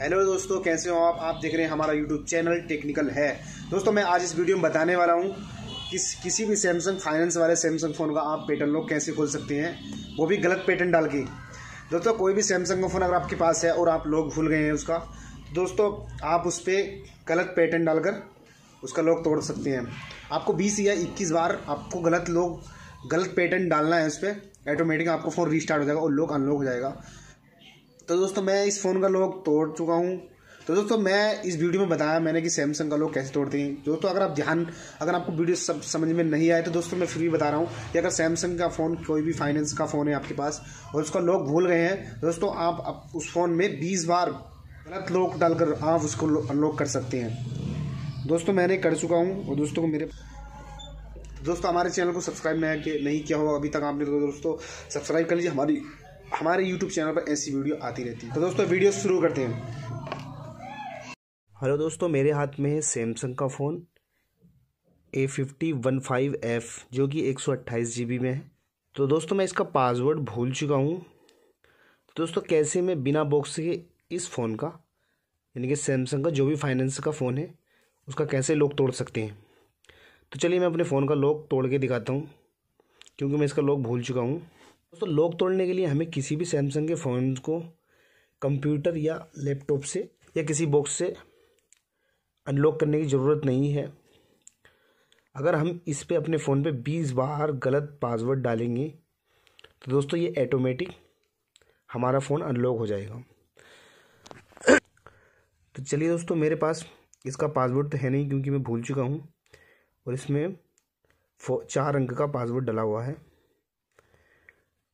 hello दोस्तों कैसे हो आप आप देख रहे हैं हमारा यूट्यूब चैनल टेक्निकल है दोस्तों मैं आज इस वीडियो में बताने वाला हूँ किस किसी भी सैमसंग फाइनेंस वाले सैमसंग फ़ोन का आप पैटर्न लॉक कैसे खोल सकते हैं वो भी गलत पैटर्न डाल के दोस्तों कोई भी सैमसंग का फ़ोन अगर आपके पास है और आप लोग भूल गए हैं उसका दोस्तों आप उस पर गलत पैटर्न डालकर उसका लोग तोड़ सकते हैं आपको बीस या इक्कीस बार आपको गलत लोग गलत पैटर्न डालना है उस पर ऑटोमेटिक आपको फ़ोन रिस्टार्ट हो जाएगा और लोग अनलॉक हो जाएगा तो दोस्तों मैं इस फ़ोन का लॉक तोड़ चुका हूँ तो दोस्तों मैं इस वीडियो में बताया मैंने कि सैमसंग का लोग कैसे तोड़ते हैं दोस्तों अगर आप ध्यान अगर आपको वीडियो सब समझ में नहीं आए तो दोस्तों मैं फ्री बता रहा हूँ कि अगर सैमसंग का फ़ोन कोई भी फाइनेंस का फ़ोन है आपके पास और उसका लोग भूल गए हैं दोस्तों आप, उस फ़ोन में बीस बार गलत लॉक डालकर आप उसको अनलॉक कर सकते हैं दोस्तों मैंने कर चुका हूँ और दोस्तों को मेरे दोस्तों हमारे चैनल को सब्सक्राइब नहीं किया हो अभी तक आपने तो दोस्तों सब्सक्राइब कर लीजिए हमारी हमारे यूट्यूब चैनल पर ऐसी वीडियो आती रहती है तो दोस्तों वीडियो शुरू करते हैं हेलो दोस्तों मेरे हाथ में है सैमसंग का phone A fifty one five F जो कि एक सौ अट्ठाईस जी बी में है तो दोस्तों मैं इसका पासवर्ड भूल चुका हूँ तो दोस्तों कैसे मैं बिना बॉक्स के इस फ़ोन का यानी कि सैमसंग का जो भी फाइनेंस का फ़ोन है उसका कैसे लोग तोड़ सकते हैं तो चलिए मैं अपने फ़ोन का लॉक तोड़ के दिखाता हूँ क्योंकि मैं इसका लॉक भूल चुका हूँ दोस्तों लॉक तोड़ने के लिए हमें किसी भी सैमसंग के फ़ोन को कंप्यूटर या लैपटॉप से या किसी बॉक्स से अनलॉक करने की ज़रूरत नहीं है अगर हम इस पे अपने फ़ोन पे 20 बार गलत पासवर्ड डालेंगे तो दोस्तों ये ऑटोमेटिक हमारा फ़ोन अनलॉक हो जाएगा तो चलिए दोस्तों मेरे पास इसका पासवर्ड तो है नहीं क्योंकि मैं भूल चुका हूँ और इसमें चार अंक का पासवर्ड डला हुआ है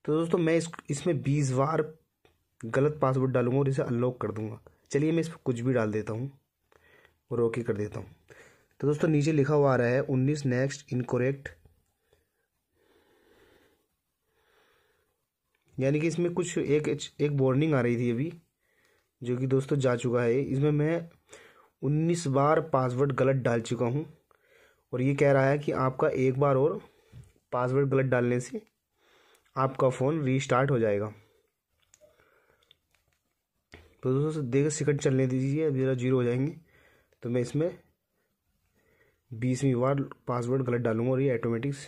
तो दोस्तों मैं इस इसमें बीस बार गलत पासवर्ड डालूंगा और इसे अनलॉक कर दूंगा चलिए मैं इस पर कुछ भी डाल देता हूँ और ओके कर देता हूँ तो दोस्तों नीचे लिखा हुआ आ रहा है उन्नीस नेक्स्ट इनकोरेक्ट यानी कि इसमें कुछ एक एक वार्निंग आ रही थी अभी जो कि दोस्तों जा चुका है इसमें मैं उन्नीस बार पासवर्ड गलत डाल चुका हूँ और ये कह रहा है कि आपका एक बार और पासवर्ड गलत डालने से आपका फ़ोन री स्टार्ट हो जाएगा तो दोस्तों देख सेकंड चलने दीजिए ज़रा जीरो हो जाएंगे तो मैं इसमें बीसवीं बार पासवर्ड गलत डालूंगा और ये ऑटोमेटिक्स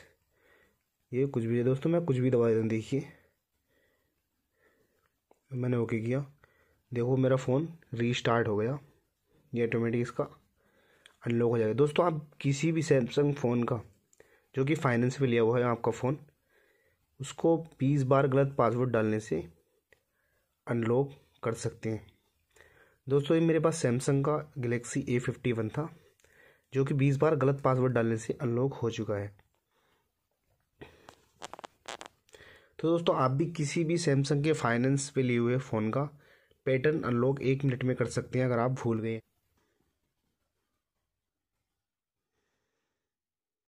ये कुछ भी है दोस्तों मैं कुछ भी दबा देता देखिए मैंने ओके किया देखो मेरा फ़ोन रीस्टार्ट हो गया ये ऑटोमेटिक इसका अनलॉक हो जाएगा दोस्तों आप किसी भी सैमसंग फ़ोन का जो कि फाइनेंस पे लिया हुआ है आपका फ़ोन उसको बीस बार गलत पासवर्ड डालने से अनलॉक कर सकते हैं दोस्तों ये मेरे पास सैमसंग का गलेक्सी ए फिफ्टी वन था जो कि बीस बार गलत पासवर्ड डालने से अनलॉक हो चुका है तो दोस्तों आप भी किसी भी सैमसंग के फाइनेंस पे लिए हुए फ़ोन का पैटर्न अनलॉक एक मिनट में कर सकते हैं अगर आप भूल गए